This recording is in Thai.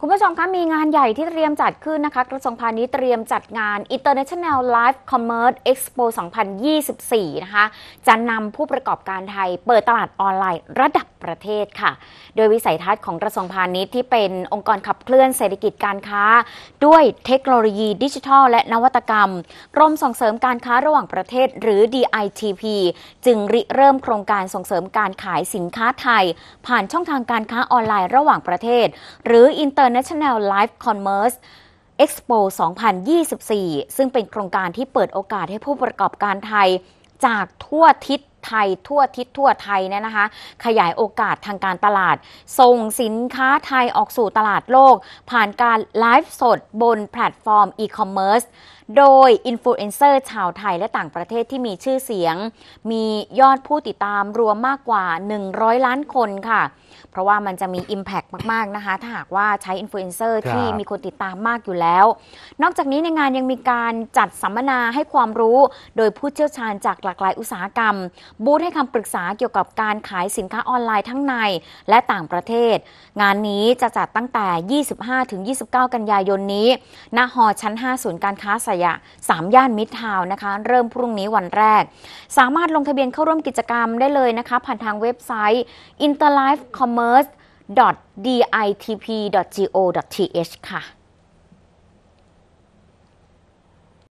คุณผู้ชมคะมีงานใหญ่ที่เตรียมจัดขึ้นนะคะกระทรวงพาณิชย์เตรียมจัดงาน International Live Commerce Expo 2024 นะคะ จะนำผู้ประกอบการไทยเปิดตลาดออนไลน์ระดับประเทศค่ะ โดยวิสัยทัศน์ของกระทรวงพาณิชย์ที่เป็นองค์กรขับเคลื่อนเศรษฐกิจการค้า ด้วยเทคโนโลยี ดิจิทัล และนวัตกรรมกรมส่งเสริมการค้าระหว่างประเทศหรือ DITP จึงริเริ่มโครงการส่งเสริมการขายสินค้าไทย ผ่านช่องทางการค้าออนไลน์ระหว่างประเทศ หรือ Inter International Live Commerce Expo 2024 ซึ่งเป็นโครงการที่เปิดโอกาสให้ผู้ประกอบการไทย จากทั่วทิศไทยทั่วทิศทั่วไทยเนี่ยนะคะขยายโอกาสทางการตลาดส่งสินค้าไทยออกสู่ตลาดโลก ผ่านการไลฟ์สดบนแพลตฟอร์มอีคอมเมิร์ซโดยอินฟลูเอนเซอร์ชาวไทยและต่างประเทศที่มีชื่อเสียง มียอดผู้ติดตามรวมมากกว่า 100 ล้านคนค่ะ เพราะว่ามันจะมี Impact มาก ๆ นะคะ ถ้าหากว่าใช้อินฟลูเอนเซอร์ที่มีคนติดตามมากอยู่แล้ว นอกจากนี้ในงานยังมีการจัดสัมมนาให้ความรู้โดยผู้เชี่ยวชาญจากหลากหลายอุตสาหกรรมบูธให้คำปรึกษาเกี่ยวกับการขายสินค้าออนไลน์ทั้งในและต่างประเทศ งานนี้จะจัดตั้งแต่ 25-29 กันยายนนี้ ณ หอชั้น 5 ศูนย์การค้าสยามสามย่านมิตรทาวนะคะ เริ่มพรุ่งนี้วันแรก สามารถลงทะเบียนเข้าร่วมกิจกรรมได้เลยนะคะ ผ่านทางเว็บไซต์ interlifecommerce.ditp.go.th ค่ะ